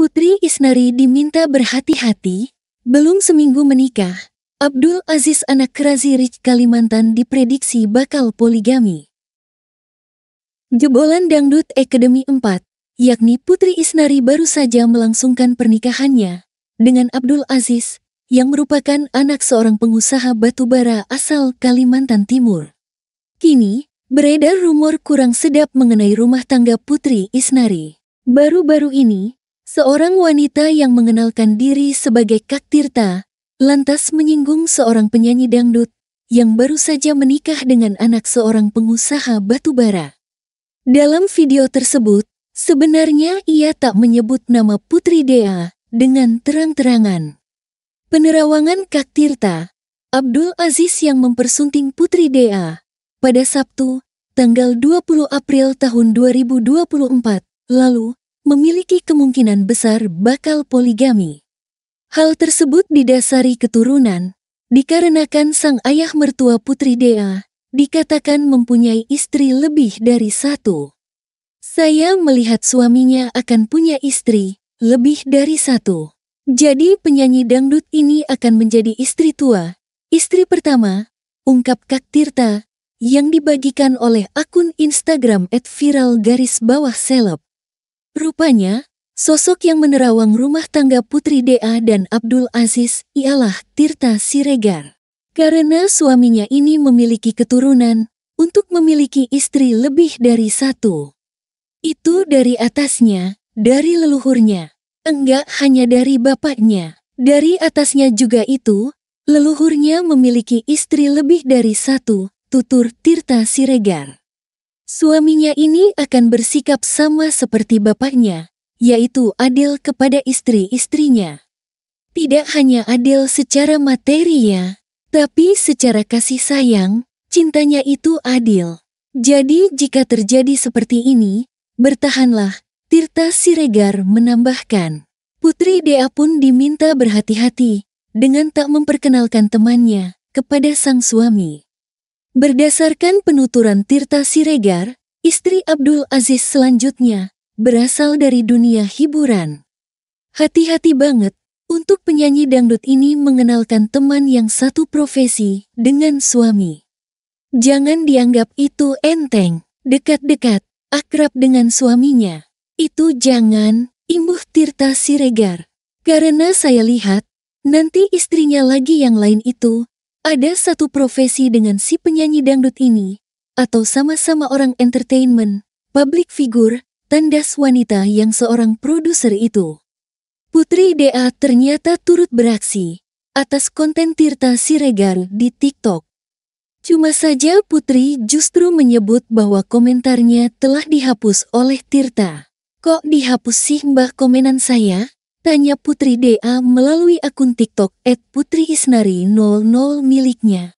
Putri Isnari diminta berhati-hati, belum seminggu menikah, Abdul Aziz anak Rich Kalimantan diprediksi bakal poligami. Jebolan Dangdut akademi 4, yakni Putri Isnari baru saja melangsungkan pernikahannya dengan Abdul Aziz, yang merupakan anak seorang pengusaha batubara asal Kalimantan Timur. Kini, beredar rumor kurang sedap mengenai rumah tangga Putri Isnari. Baru-baru ini, seorang wanita yang mengenalkan diri sebagai Kak Tirta lantas menyinggung seorang penyanyi dangdut yang baru saja menikah dengan anak seorang pengusaha batu bara. Dalam video tersebut, sebenarnya ia tak menyebut nama Putri Dea dengan terang-terangan. Penerawangan Kak Tirta, Abdul Aziz yang mempersunting Putri Dea pada Sabtu, tanggal 20 April tahun 2024, lalu memiliki kemungkinan besar bakal poligami. Hal tersebut didasari keturunan, dikarenakan sang ayah mertua putri Dea dikatakan mempunyai istri lebih dari satu. Saya melihat suaminya akan punya istri lebih dari satu. Jadi penyanyi dangdut ini akan menjadi istri tua, istri pertama, ungkap Kak Tirta, yang dibagikan oleh akun Instagram @viral garis bawah seleb. Rupanya, sosok yang menerawang rumah tangga Putri Dea dan Abdul Aziz ialah Tirta Siregar. Karena suaminya ini memiliki keturunan untuk memiliki istri lebih dari satu. Itu dari atasnya, dari leluhurnya. Enggak hanya dari bapaknya. Dari atasnya juga itu, leluhurnya memiliki istri lebih dari satu, tutur Tirta Siregar. Suaminya ini akan bersikap sama seperti bapaknya, yaitu adil kepada istri-istrinya. Tidak hanya adil secara materi ya, tapi secara kasih sayang, cintanya itu adil. Jadi jika terjadi seperti ini, bertahanlah, Tirta Siregar menambahkan. Putri Dea pun diminta berhati-hati dengan tak memperkenalkan temannya kepada sang suami. Berdasarkan penuturan Tirta Siregar, istri Abdul Aziz selanjutnya berasal dari dunia hiburan. Hati-hati banget untuk penyanyi dangdut ini mengenalkan teman yang satu profesi dengan suami. Jangan dianggap itu enteng, dekat-dekat, akrab dengan suaminya. Itu jangan, imbuh Tirta Siregar. Karena saya lihat, nanti istrinya lagi yang lain itu ada satu profesi dengan si penyanyi dangdut ini, atau sama-sama orang entertainment, public figure, tandas wanita yang seorang produser itu. Putri DA ternyata turut beraksi atas konten Tirta Siregar di TikTok. Cuma saja Putri justru menyebut bahwa komentarnya telah dihapus oleh Tirta. Kok dihapus sih mbah komenan saya? Tanya Putri DA melalui akun TikTok @putri_isnari00 miliknya.